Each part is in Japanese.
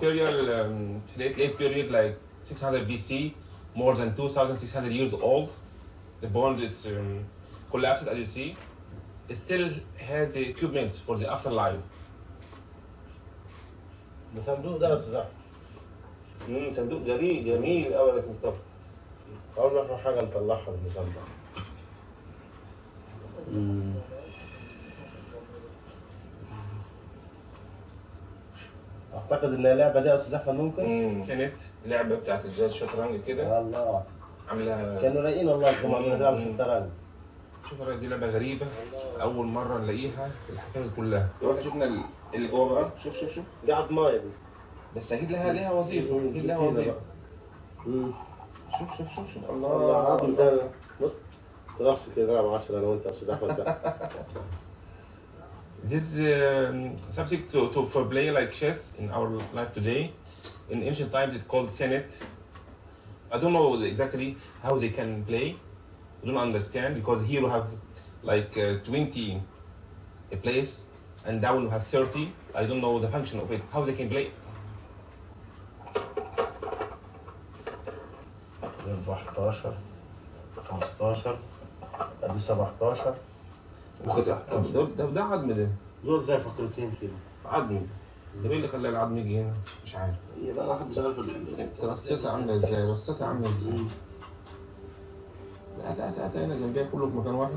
period, um, late, late period, like 600 BC, more than 2,600 years old. The bond is um, collapsed, as you see. It still has the equipment for the afterlife. اعتقد ان اللعبه دي تدخل ممكن كانت لعبه بتاعت زي الشطرنج كده الله عاملاها كانوا رايقين والله هم عاملين لعبه الشطرنج شوف دي لعبه غريبه الله. اول مره نلاقيها في الحكايه كلها رحت شفنا اللي جوه بقى شوف شوف شوف دي عضمايه دي بس اكيد لها ليها وظيفه اكيد لها وظيفه شوف شوف شوف شوف الله الله ده بص ترص كده 10 لو انت يا استاذ احمد This um, subject to, to for play like chess in our life today, in ancient times it's called senate. I don't know exactly how they can play. I don't understand because here we have like uh, 20 a uh, place and down we have 30. I don't know the function of it, how they can play. 15 17 وخزع طب ده ده عدم ده دول زي فقرتين كده عدم ده مين اللي خلى العظم يجي هنا؟ مش عارف يبقى إيه واحد شغال في رصيتها عامله ازاي؟ رصيتها عامله ازاي؟ لا لا لا هنا جنبيها كله في مكان واحد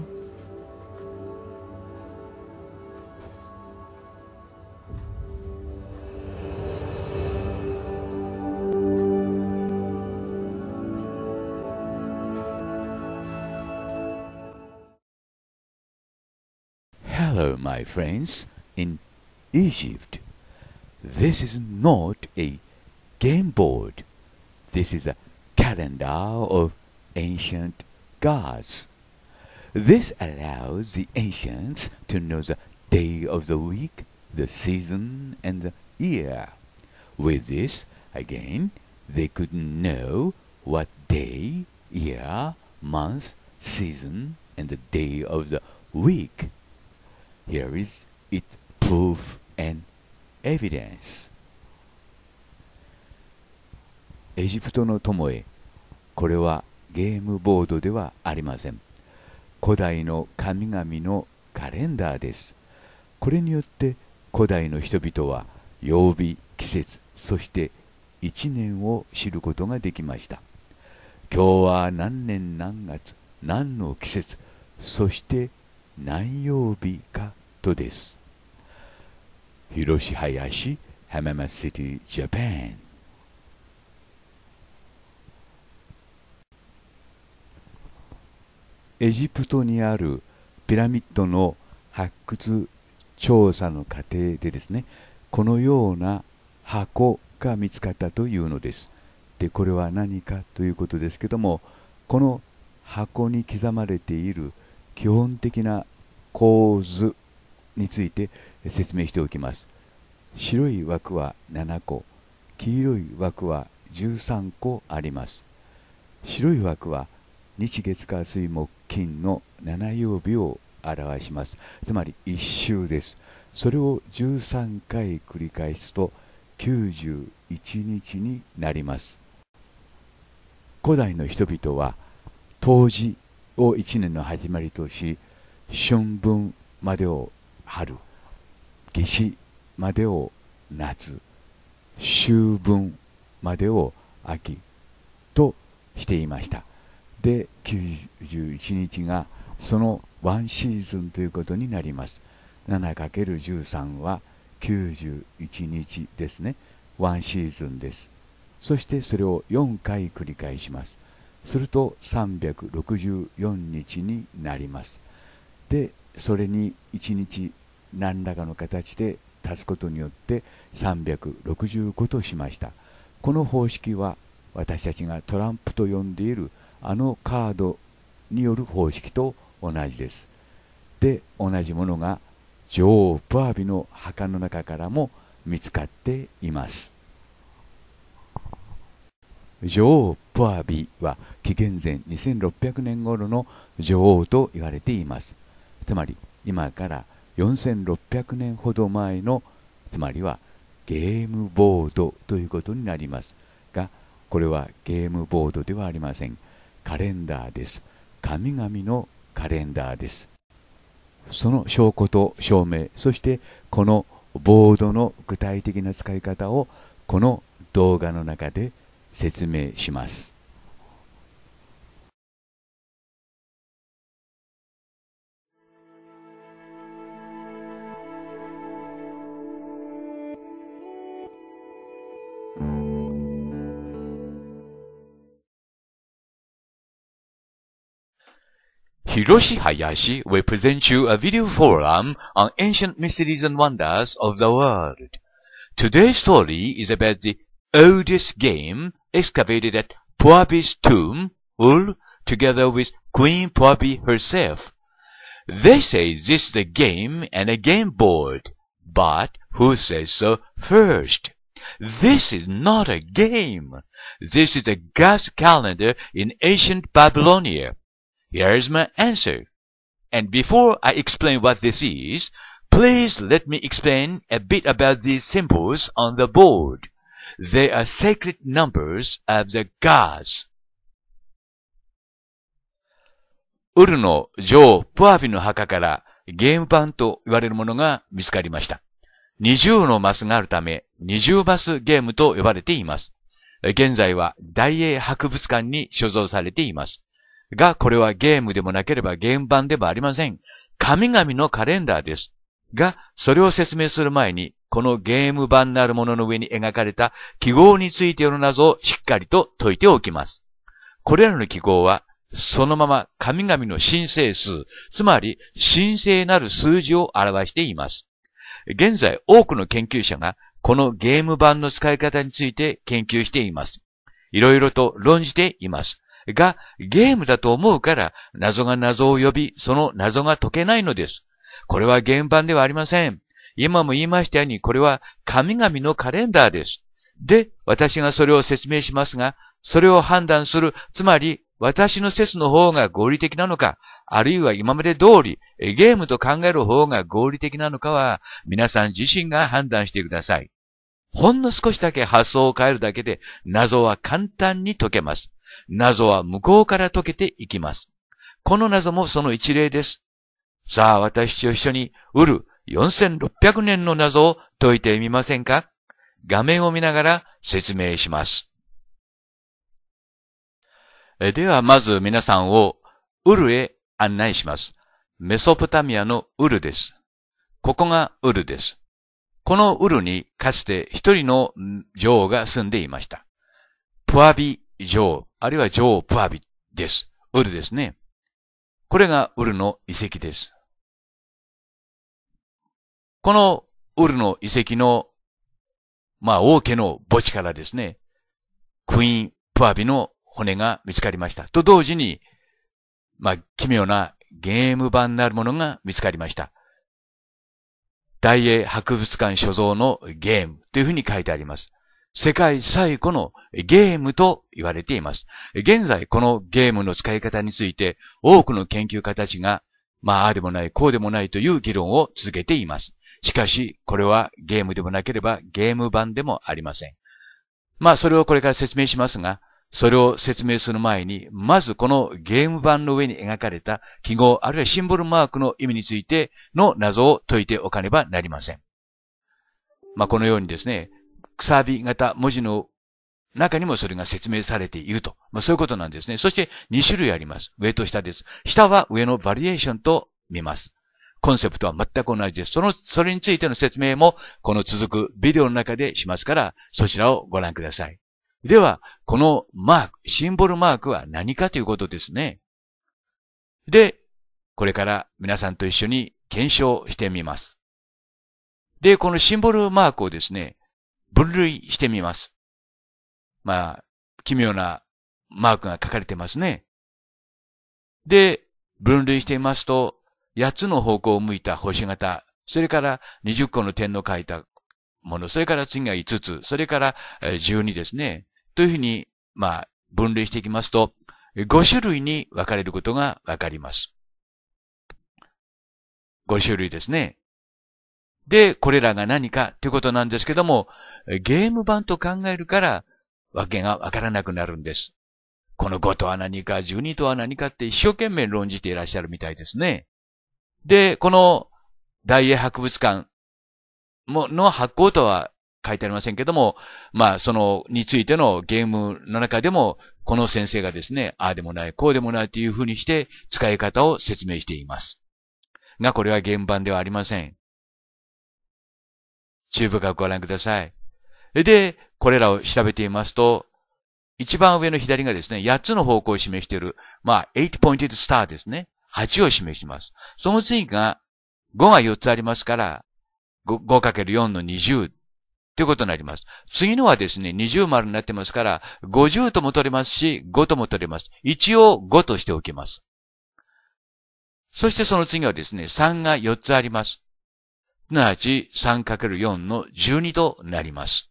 my friends, in Egypt, this is not a game board. This is a calendar of ancient gods. This allows the ancients to know the day of the week, the season, and the year. With this, again, they could know what day, year, month, season, and the day of the week Here is it proof and evidence エジプトの友へこれはゲームボードではありません古代の神々のカレンダーですこれによって古代の人々は曜日季節そして一年を知ることができました今日は何年何月何の季節そして何曜日かとです。広志林浜松 City, Japan。エジプトにあるピラミッドの発掘調査の過程でですねこのような箱が見つかったというのですでこれは何かということですけどもこの箱に刻まれている「基本的な構図について説明しておきます白い枠は7個黄色い枠は13個あります白い枠は日月火水木金の7曜日を表しますつまり1周ですそれを13回繰り返すと91日になります古代の人々は冬至を一年の始まりとし春分までを春夏至までを夏秋分までを秋としていましたで91日がそのワンシーズンということになります 7×13 は91日ですねワンシーズンですそしてそれを4回繰り返しますすると364日になりますでそれに1日何らかの形で足すことによって365としましたこの方式は私たちがトランプと呼んでいるあのカードによる方式と同じですで同じものが女王ブ・アビの墓の中からも見つかっています女王プアビは紀元前2600年頃の女王と言われていますつまり今から4600年ほど前のつまりはゲームボードということになりますがこれはゲームボードではありませんカレンダーです神々のカレンダーですその証拠と証明そしてこのボードの具体的な使い方をこの動画の中で Hiroshi Hayashi will present you a video forum on ancient mysteries and wonders of the world. Today's story is about the oldest game excavated at Puabi's tomb, Ul, together with Queen Puabi herself. They say this is a game and a game board, but who says so first? This is not a game. This is a gas calendar in ancient Babylonia. Here's my answer. And before I explain what this is, please let me explain a bit about these symbols on the board. They are sacred numbers of the gods. ウルの女王、プアビの墓からゲーム版と言われるものが見つかりました。20のマスがあるため、20マスゲームと呼ばれています。現在は大英博物館に所蔵されています。が、これはゲームでもなければゲーム版でもありません。神々のカレンダーです。が、それを説明する前に、このゲーム版なるものの上に描かれた記号についての謎をしっかりと解いておきます。これらの記号は、そのまま神々の神聖数、つまり神聖なる数字を表しています。現在多くの研究者がこのゲーム版の使い方について研究しています。いろいろと論じています。が、ゲームだと思うから謎が謎を呼び、その謎が解けないのです。これはム版ではありません。今も言いましたように、これは神々のカレンダーです。で、私がそれを説明しますが、それを判断する、つまり、私の説の方が合理的なのか、あるいは今まで通り、ゲームと考える方が合理的なのかは、皆さん自身が判断してください。ほんの少しだけ発想を変えるだけで、謎は簡単に解けます。謎は向こうから解けていきます。この謎もその一例です。さあ、私と一緒に、ウル、4600年の謎を解いてみませんか画面を見ながら説明します。ではまず皆さんをウルへ案内します。メソポタミアのウルです。ここがウルです。このウルにかつて一人の女王が住んでいました。プアビ女王、あるいは女王プアビです。ウルですね。これがウルの遺跡です。このウルの遺跡の、まあ、王家の墓地からですね、クイーン・プアビの骨が見つかりました。と同時に、まあ、奇妙なゲーム版なるものが見つかりました。大英博物館所蔵のゲームというふうに書いてあります。世界最古のゲームと言われています。現在このゲームの使い方について多くの研究家たちがまあ、ああでもない、こうでもないという議論を続けています。しかし、これはゲームでもなければゲーム版でもありません。まあ、それをこれから説明しますが、それを説明する前に、まずこのゲーム版の上に描かれた記号あるいはシンボルマークの意味についての謎を解いておかねばなりません。まあ、このようにですね、くさび型文字の中にもそれが説明されていると。まあ、そういうことなんですね。そして2種類あります。上と下です。下は上のバリエーションと見ます。コンセプトは全く同じです。その、それについての説明も、この続くビデオの中でしますから、そちらをご覧ください。では、このマーク、シンボルマークは何かということですね。で、これから皆さんと一緒に検証してみます。で、このシンボルマークをですね、分類してみます。まあ、奇妙なマークが書かれてますね。で、分類していますと、8つの方向を向いた星型、それから20個の点の書いたもの、それから次が5つ、それから12ですね。というふうに、まあ、分類していきますと、5種類に分かれることが分かります。5種類ですね。で、これらが何かということなんですけども、ゲーム版と考えるから、わけがわからなくなるんです。この5とは何か、12とは何かって一生懸命論じていらっしゃるみたいですね。で、この大英博物館の発行とは書いてありませんけども、まあ、その、についてのゲームの中でも、この先生がですね、ああでもない、こうでもないというふうにして使い方を説明しています。が、これは現版ではありません。中部画ご覧ください。で、これらを調べていますと、一番上の左がですね、8つの方向を示している、まあ、8-pointed star ですね。8を示します。その次が、5が4つありますから、5×4 の20ということになります。次のはですね、20丸になってますから、50とも取れますし、5とも取れます。一応5としておきます。そしてその次はですね、3が4つあります。すなわち 3×4 の12となります。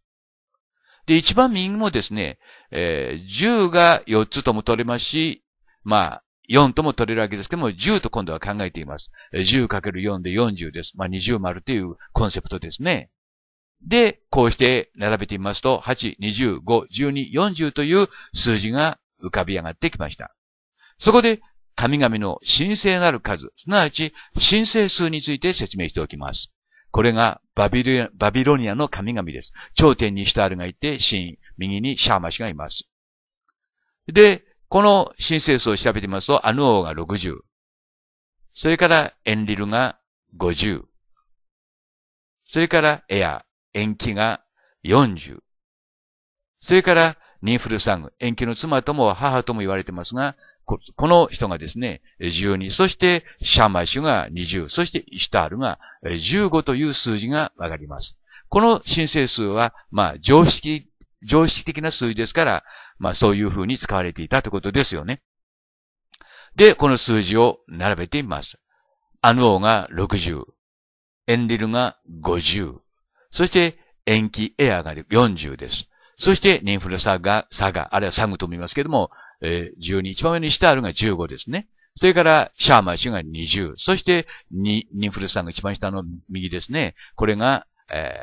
で、一番右もですね、えー、10が4つとも取れますし、まあ、4とも取れるわけですけども、10と今度は考えています。10×4 で40です。まあ、20丸というコンセプトですね。で、こうして並べてみますと、8、25、12、40という数字が浮かび上がってきました。そこで、神々の神聖なる数、すなわち神聖数について説明しておきます。これがバビバビロニアの神々です。頂点にシタールがいて、神、右にシャーマシがいます。で、この神聖数を調べてみますと、アヌ王が60。それから、エンリルが50。それから、エア、延期が40。それから、ニンフルサング、延期の妻とも母とも言われてますが、この人がですね、12、そしてシャマシュが20、そしてイシタールが15という数字がわかります。この申請数は、まあ、常識、常識的な数字ですから、まあ、そういうふうに使われていたということですよね。で、この数字を並べてみます。アヌオが60、エンデルが50、そして延期エアが40です。そして、ンフルサガ、サガ、あるいはサグとも言いますけども、えー、12、一番上にシタールが15ですね。それから、シャーマシュが20。そして、ニ、ンフルサが一番下の右ですね。これが、え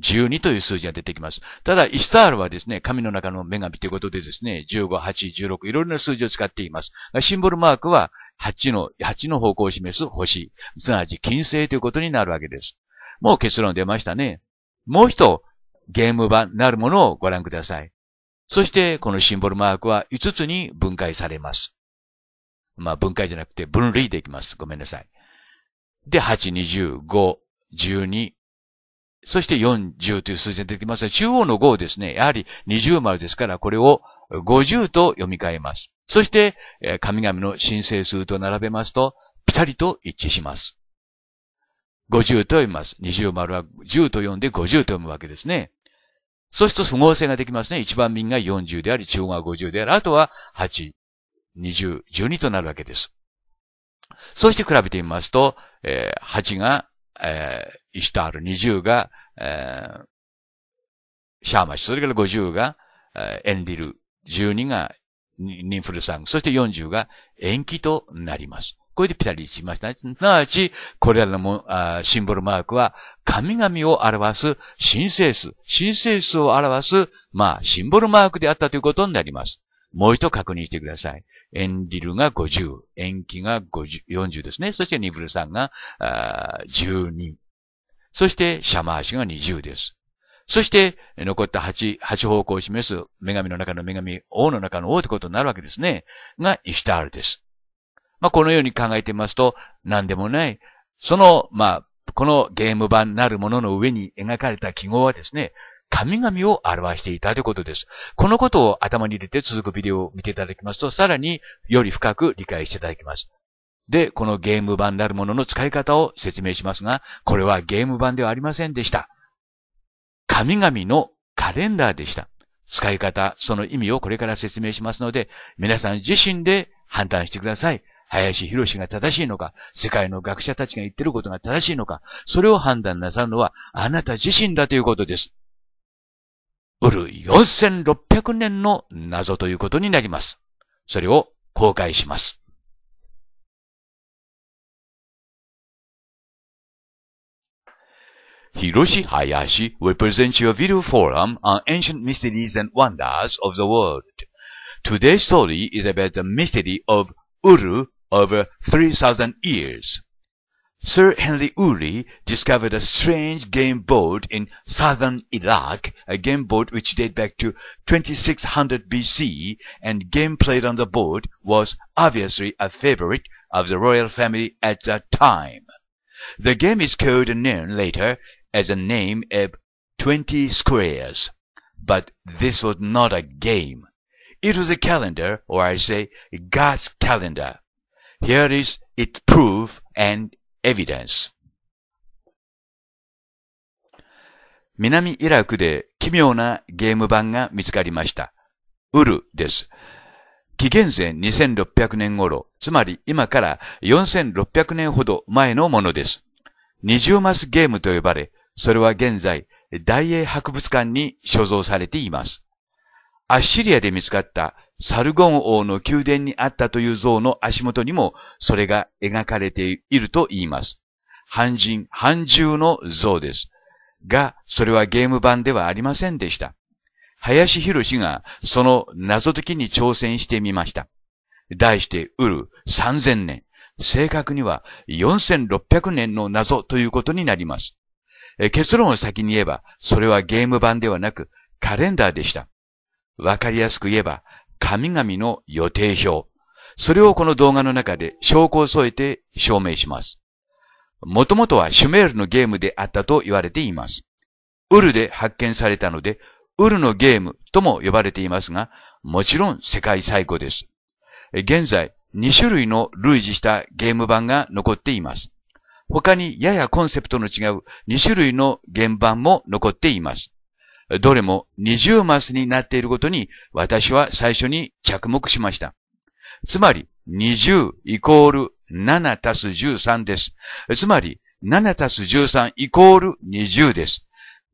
ー、12という数字が出てきます。ただ、イスタールはですね、神の中の女神ということでですね、15、8、16、いろいろな数字を使っています。シンボルマークは、8の、8の方向を示す星。すなわち、金星ということになるわけです。もう結論出ましたね。もう一、ゲーム版なるものをご覧ください。そしてこのシンボルマークは5つに分解されます。まあ分解じゃなくて分類できます。ごめんなさい。で、8、25、12、そして40という数字が出てきますが、中央の5ですね、やはり20丸ですから、これを50と読み替えます。そして、神々の申請数と並べますと、ピタリと一致します。50と読みます。20丸は10と読んで50と読むわけですね。そうすると符号性ができますね。一番右が40であり、中央が50である。あとは8、20、12となるわけです。そして比べてみますと、えー、8が、えー、イシュタール、20が、えー、シャーマシュ、それから50が、えー、エンディル、12がニンフルサング、そして40が延期となります。これでピタリしました。すなわち、これらのもあシンボルマークは、神々を表す神聖数、神聖数を表す、まあ、シンボルマークであったということになります。もう一度確認してください。エンリルが50、延期が50 40ですね。そしてニブルさんが12。そしてシャマーシが20です。そして、残った8、8方向を示す、女神の中の女神、王の中の王ということになるわけですね。が、イシュタールです。まあ、このように考えてみますと、何でもない。その、まあ、このゲーム版なるものの上に描かれた記号はですね、神々を表していたということです。このことを頭に入れて続くビデオを見ていただきますと、さらにより深く理解していただきます。で、このゲーム版なるものの使い方を説明しますが、これはゲーム版ではありませんでした。神々のカレンダーでした。使い方、その意味をこれから説明しますので、皆さん自身で判断してください。林博士が正しいのか、世界の学者たちが言ってることが正しいのか、それを判断なさるのはあなた自身だということです。ウル4600年の謎ということになります。それを公開します。h i r o s h will present your video forum on ancient mysteries and wonders of the world. Today's story is about the mystery of Uru over 3,000 years. Sir Henry Uri discovered a strange game board in southern Iraq, a game board which dated back to 2600 BC, and game played on the board was obviously a favorite of the royal family at that time. The game is called and known later as a name of 20 squares. But this was not a game. It was a calendar, or I say, God's calendar. Here is its proof and evidence. 南イラクで奇妙なゲーム版が見つかりました。ウルです。紀元前2600年頃、つまり今から4600年ほど前のものです。二重マスゲームと呼ばれ、それは現在、大英博物館に所蔵されています。アッシリアで見つかったサルゴン王の宮殿にあったという像の足元にもそれが描かれていると言います。半人、半獣の像です。が、それはゲーム版ではありませんでした。林博士がその謎解きに挑戦してみました。題して、ウル3000年。正確には4600年の謎ということになります。結論を先に言えば、それはゲーム版ではなく、カレンダーでした。わかりやすく言えば、神々の予定表。それをこの動画の中で証拠を添えて証明します。もともとはシュメールのゲームであったと言われています。ウルで発見されたので、ウルのゲームとも呼ばれていますが、もちろん世界最古です。現在、2種類の類似したゲーム版が残っています。他にややコンセプトの違う2種類の原版も残っています。どれも二重マスになっていることに私は最初に着目しました。つまり、二重イコール7たす13です。つまり、7たす13イコール二重です。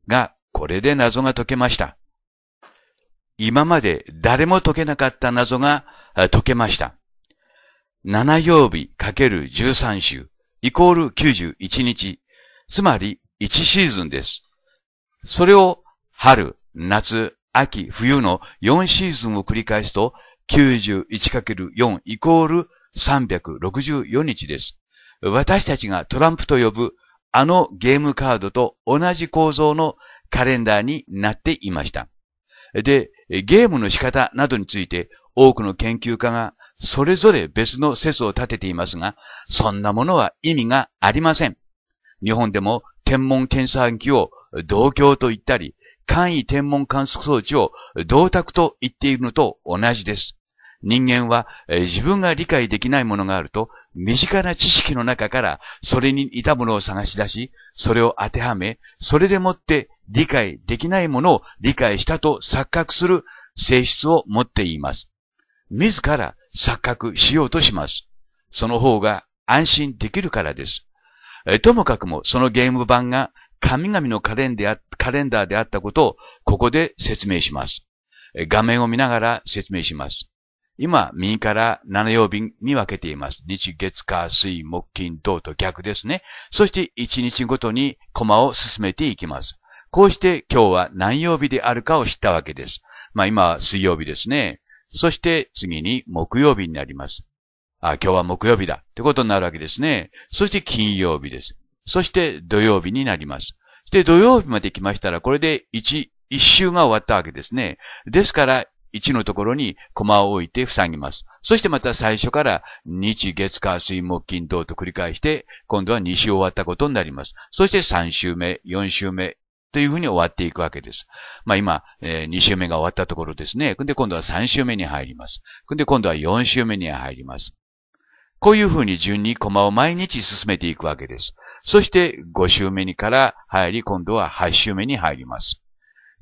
が、これで謎が解けました。今まで誰も解けなかった謎が解けました。7曜日かける13週イコール91日。つまり1シーズンです。それを春、夏、秋、冬の4シーズンを繰り返すと、91×4 イコール364日です。私たちがトランプと呼ぶあのゲームカードと同じ構造のカレンダーになっていました。で、ゲームの仕方などについて多くの研究家がそれぞれ別の説を立てていますが、そんなものは意味がありません。日本でも天文検査機を同郷と言ったり、簡易天文観測装置を銅鐸と言っているのと同じです。人間は、自分が理解できないものがあると、身近な知識の中から、それに似たものを探し出し、それを当てはめ、それでもって理解できないものを理解したと錯覚する性質を持っています。自ら錯覚しようとします。その方が安心できるからです。ともかくもそのゲーム版が神々のカレンダーであったことをここで説明します。画面を見ながら説明します。今、右から7曜日に分けています。日、月、火、水、木、金、土と逆ですね。そして1日ごとにコマを進めていきます。こうして今日は何曜日であるかを知ったわけです。まあ今は水曜日ですね。そして次に木曜日になります。あ、今日は木曜日だってことになるわけですね。そして金曜日です。そして土曜日になります。で、土曜日まで来ましたら、これで1、1週が終わったわけですね。ですから、1のところに駒を置いて塞ぎます。そしてまた最初から日月火水木金土と繰り返して、今度は2週終わったことになります。そして3週目、4週目、というふうに終わっていくわけです。まあ今、えー、2週目が終わったところですね。で、今度は3週目に入ります。で、今度は4週目に入ります。こういうふうに順に駒を毎日進めていくわけです。そして5週目にから入り、今度は8週目に入ります。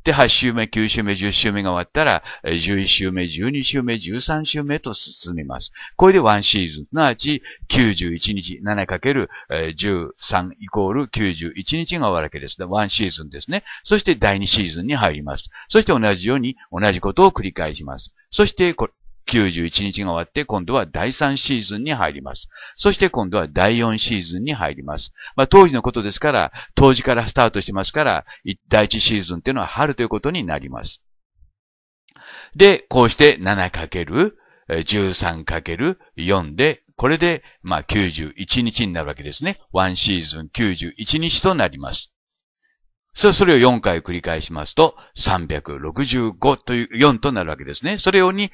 で、8週目、9週目、10週目が終わったら、11週目、12週目、13週目と進みます。これで1シーズン、すなわち91日、7×13 イコール91日が終わるわけです。1シーズンですね。そして第2シーズンに入ります。そして同じように同じことを繰り返します。そしてこれ、91日が終わって、今度は第3シーズンに入ります。そして今度は第4シーズンに入ります。まあ、当時のことですから、当時からスタートしてますから、第1シーズンっていうのは春ということになります。で、こうして 7×13×4 で、これで、まあ、91日になるわけですね。1シーズン91日となります。それを4回繰り返しますと、365という、4となるわけですね。それをに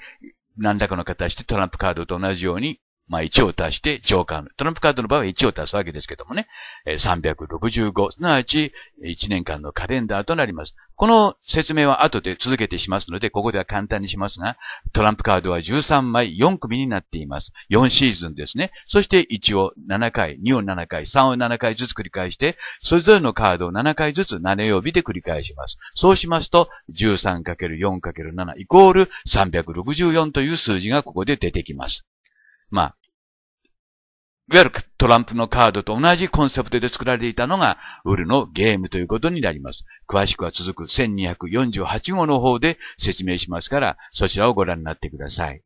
何らかの形でトランプカードと同じようにまあ1を足してジョーカーの、トランプカードの場合は1を足すわけですけどもね、365、すなわち1年間のカレンダーとなります。この説明は後で続けてしますので、ここでは簡単にしますが、トランプカードは13枚4組になっています。4シーズンですね。そして1を7回、2を7回、3を7回ずつ繰り返して、それぞれのカードを7回ずつ7曜日で繰り返します。そうしますと、13×4×7 イコール364という数字がここで出てきます。まあ、いわゆるトランプのカードと同じコンセプトで作られていたのが、ウルのゲームということになります。詳しくは続く1248号の方で説明しますから、そちらをご覧になってください。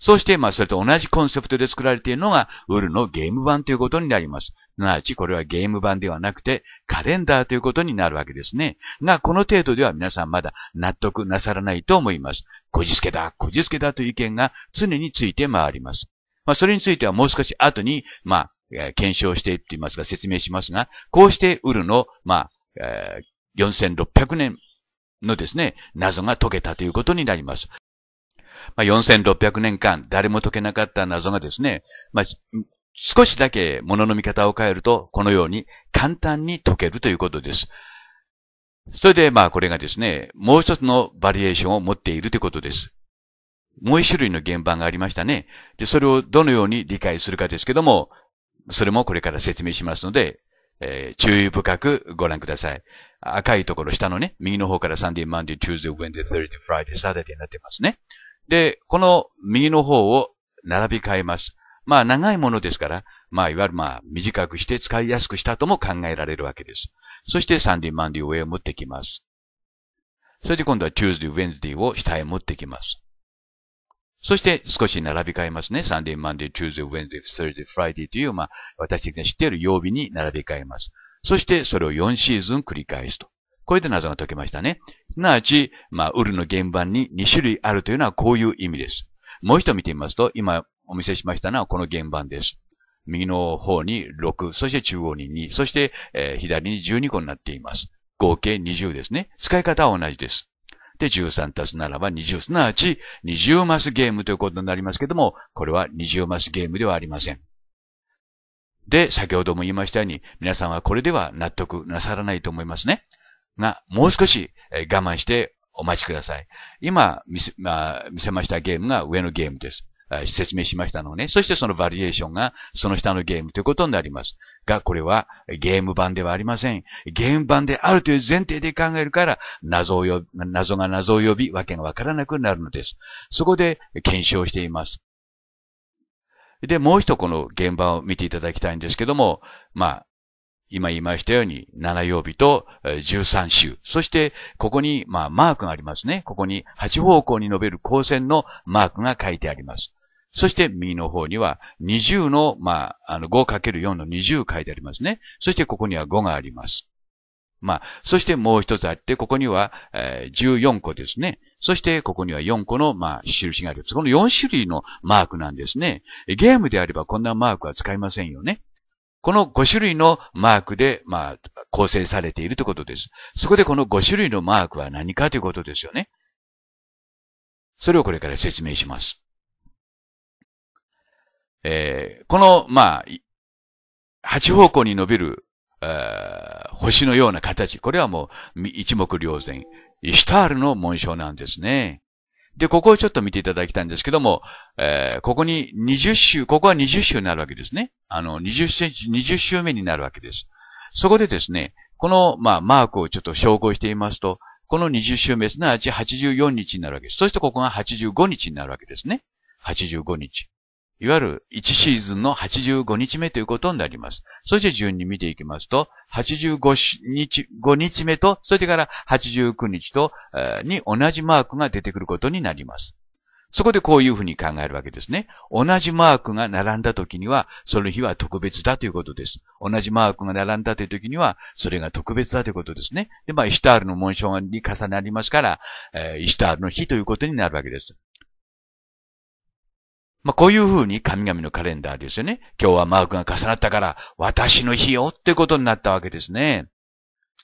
そして、まあ、それと同じコンセプトで作られているのが、ウルのゲーム版ということになります。すなわち、これはゲーム版ではなくて、カレンダーということになるわけですね。が、この程度では皆さんまだ納得なさらないと思います。こじつけだ、こじつけだという意見が常について回ります。まあ、それについてはもう少し後に、まあ、えー、検証していっていますが、説明しますが、こうしてウルの、まあ、えー、4600年のですね、謎が解けたということになります。まあ、4600年間誰も解けなかった謎がですね、まあ、少しだけ物の見方を変えると、このように簡単に解けるということです。それで、まあ、これがですね、もう一つのバリエーションを持っているということです。もう一種類の現場がありましたね。で、それをどのように理解するかですけども、それもこれから説明しますので、えー、注意深くご覧ください。赤いところ下のね、右の方から Sunday, Monday, Tuesday, Wednesday, Thursday, Friday, Saturday になってますね。で、この右の方を並び替えます。まあ長いものですから、まあいわゆるまあ短くして使いやすくしたとも考えられるわけです。そしてサンディ、マンディを上へ持ってきます。そして今度は Tuesday, Wednesday を下へ持ってきます。そして少し並び替えますね。サンディ・マンディ、チューズ Tuesday, Wednesday, Thursday, Friday という、まあ、私的に知っている曜日に並び替えます。そしてそれを4シーズン繰り返すと。これで謎が解けましたね。すなわち、まあ、ウルの原版に2種類あるというのはこういう意味です。もう一度見てみますと、今お見せしましたのはこの原版です。右の方に6、そして中央に2、そして、えー、左に12個になっています。合計20ですね。使い方は同じです。で、13足すならば20、すなわち20マスゲームということになりますけども、これは20マスゲームではありません。で、先ほども言いましたように、皆さんはこれでは納得なさらないと思いますね。が、もう少し我慢してお待ちください。今見せ,、まあ、見せましたゲームが上のゲームです。説明しましたのね。そしてそのバリエーションがその下のゲームということになります。が、これはゲーム版ではありません。ゲーム版であるという前提で考えるから、謎を呼び、謎が謎を呼び、わけがわからなくなるのです。そこで検証しています。で、もう一この現場を見ていただきたいんですけども、まあ、今言いましたように、7曜日と13週。そして、ここに、まあ、マークがありますね。ここに8方向に述べる光線のマークが書いてあります。そして、右の方には20の、まあ、あの、5×4 の20書いてありますね。そして、ここには5があります。まあ、そしてもう一つあって、ここには、えー、14個ですね。そして、ここには4個の、まあ、印があります。この4種類のマークなんですね。ゲームであればこんなマークは使いませんよね。この5種類のマークで、まあ、構成されているということです。そこでこの5種類のマークは何かということですよね。それをこれから説明します。えー、この、まあ、8方向に伸びる、星のような形。これはもう一目瞭然。イシュタールの紋章なんですね。で、ここをちょっと見ていただきたいんですけども、えー、ここに20週、ここは20週になるわけですね。あの、20センチ、20週目になるわけです。そこでですね、この、まあ、マークをちょっと照合してみますと、この20週目、すなわち84日になるわけです。そしてここが85日になるわけですね。85日。いわゆる1シーズンの85日目ということになります。そして順に見ていきますと、85日 ,5 日目と、それから89日と、えー、に同じマークが出てくることになります。そこでこういうふうに考えるわけですね。同じマークが並んだ時には、その日は特別だということです。同じマークが並んだという時には、それが特別だということですね。で、まあ、イシュタールの紋章に重なりますから、えー、イシュタールの日ということになるわけです。まあ、こういうふうに神々のカレンダーですよね。今日はマークが重なったから、私の日よってことになったわけですね。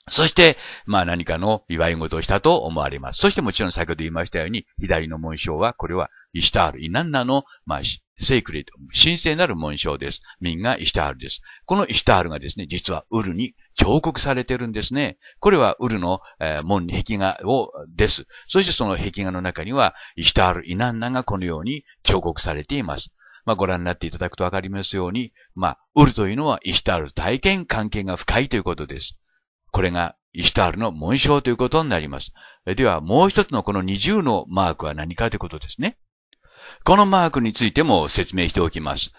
そして、まあ何かの祝い事をしたと思われます。そしてもちろん先ほど言いましたように、左の紋章は、これはイシタール、イナンナの、まあ、セイクレット、神聖なる紋章です。民がイシタールです。このイシタールがですね、実はウルに彫刻されてるんですね。これはウルの、えー、門に壁画を、です。そしてその壁画の中には、イシタール、イナンナがこのように彫刻されています。まあ、ご覧になっていただくとわかりますように、まあ、ウルというのはイシタール体験関係が深いということです。これがイシュタールの紋章ということになります。では、もう一つのこの二重のマークは何かということですね。このマークについても説明しておきます。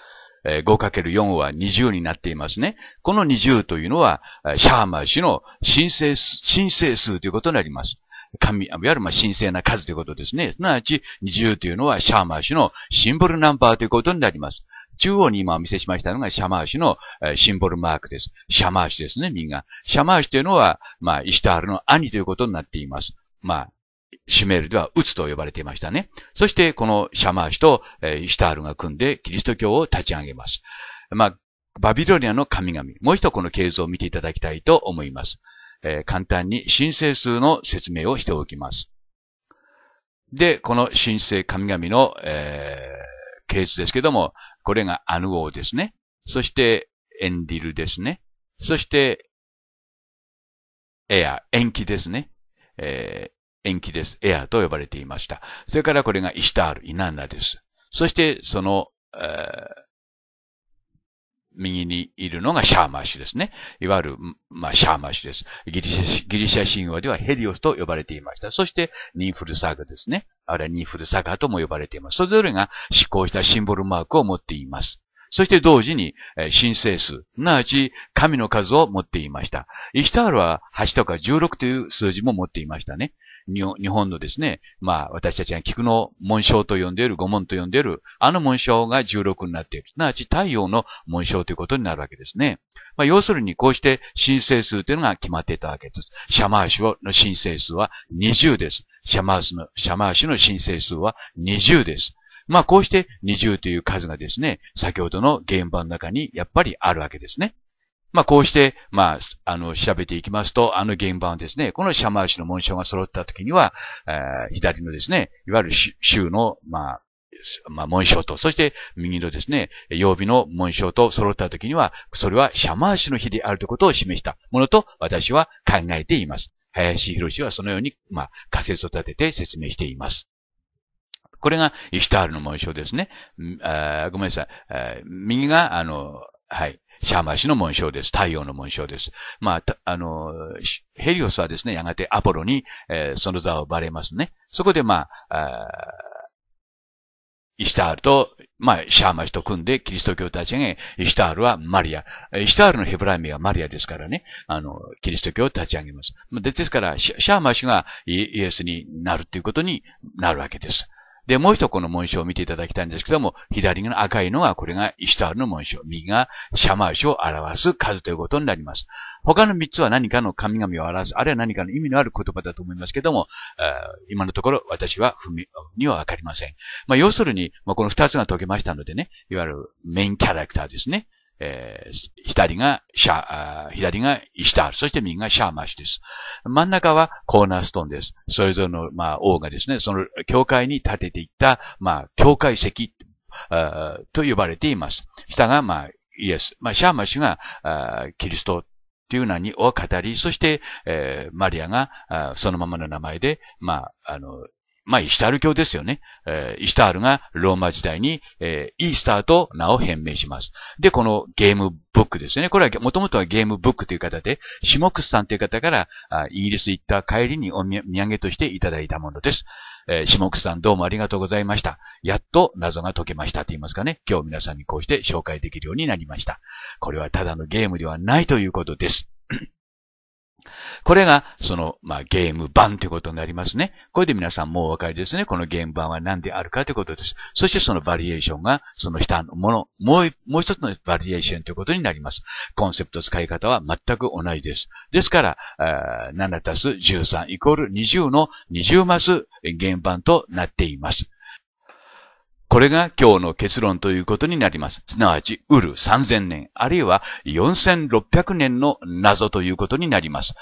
5×4 は20になっていますね。この20というのは、シャーマ氏の申請数、申請数ということになります。神、いわゆるまあ神聖な数ということですね。すなわち、20というのはシャーマー氏のシンボルナンバーということになります。中央に今お見せしましたのがシャマーシのシンボルマークです。シャマーシですね、みんな。シャマーシというのは、まあ、イシュタールの兄ということになっています。まあ、シュメールではウツと呼ばれていましたね。そして、このシャマーシとイシュタールが組んでキリスト教を立ち上げます。まあ、バビロニアの神々。もう一度この系図を見ていただきたいと思います。えー、簡単に神聖数の説明をしておきます。で、この神聖神々の、えーケースですけども、これがアヌ王ですね。そして、エンディルですね。そして、エア、延期ですね。えー、延期です。エアと呼ばれていました。それからこれがイシタール、イナンナです。そして、その、右にいるのがシャーマーシュですね。いわゆる、まあ、シャーマーシュですギリシャ。ギリシャ神話ではヘリオスと呼ばれていました。そして、ニンフルサーグですね。あれ、はニーフルサガーとも呼ばれています。それぞれが施行したシンボルマークを持っています。そして同時に、神聖数、すなわち神の数を持っていました。イシュタールは8とか16という数字も持っていましたね。日本のですね、まあ私たちが菊の紋章と呼んでいる、五門と呼んでいる、あの紋章が16になっている。すなわち太陽の紋章ということになるわけですね。まあ要するにこうして神聖数というのが決まっていたわけです。シャマーシュの神聖数は20です。シャマーシュの、申請数は20です。まあこうして20という数がですね、先ほどの現場の中にやっぱりあるわけですね。まあこうして、まあ、あの、調べていきますと、あの現場はですね、このシャマーシの紋章が揃った時には、えー、左のですね、いわゆる州の、まあ、まあ、紋章と、そして右のですね、曜日の紋章と揃った時には、それはシャマーシの日であるということを示したものと私は考えています。林博士はそのように、まあ、仮説を立てて説明しています。これがイシュタールの紋章ですね。あごめんなさい。右が、あの、はい。シャーマシの紋章です。太陽の紋章です。まあ、あの、ヘリオスはですね、やがてアポロに、えー、その座をばれますね。そこで、まあ、あイシュタールと、まあ、シャーマシと組んで、キリスト教たちが、イシュタールはマリア。イシュタールのヘブライ名はマリアですからね、あの、キリスト教を立ち上げます。でですから、シャーマシがイエスになるということになるわけです。で、もう一この紋章を見ていただきたいんですけども、左の赤いのが、これがイシュタールの紋章、右がシャマーシュを表す数ということになります。他の三つは何かの神々を表す、あるいは何かの意味のある言葉だと思いますけども、今のところ私は踏み、にはわかりません。まあ、要するに、まあ、この二つが解けましたのでね、いわゆるメインキャラクターですね。えー、左がシャ、左がイシタール、そして右がシャーマシュです。真ん中はコーナーストーンです。それぞれの、まあ、王がですね、その教会に建てていった、まあ、教会石と呼ばれています。下が、まあ、イエス。まあ、シャーマシュがキリストという名にを語り、そして、えー、マリアがそのままの名前で、まあ、あの、まあ、イシタール教ですよね。えー、イシタールがローマ時代に、えー、イースターと名を変名します。で、このゲームブックですね。これはもともとはゲームブックという方で、シモクスさんという方からあイギリス行った帰りにお土産としていただいたものです。えー、シモクスさんどうもありがとうございました。やっと謎が解けましたと言いますかね。今日皆さんにこうして紹介できるようになりました。これはただのゲームではないということです。これが、その、まあ、ゲーム版ということになりますね。これで皆さんもうお分かりですね。このゲーム版は何であるかということです。そしてそのバリエーションが、その下のもの、もう、もう一つのバリエーションということになります。コンセプト使い方は全く同じです。ですから、7たす13イコール20の20マスゲーム版となっています。これが今日の結論ということになります。すなわち、ウル3000年、あるいは4600年の謎ということになります。